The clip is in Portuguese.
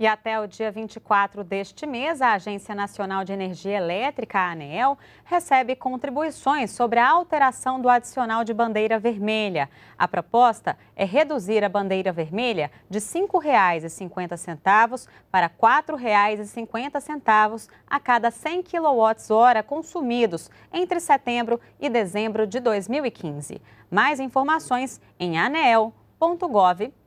E até o dia 24 deste mês, a Agência Nacional de Energia Elétrica, a ANEEL, recebe contribuições sobre a alteração do adicional de bandeira vermelha. A proposta é reduzir a bandeira vermelha de R$ 5,50 para R$ 4,50 a cada 100 kWh consumidos entre setembro e dezembro de 2015. Mais informações em aneel.gov.br.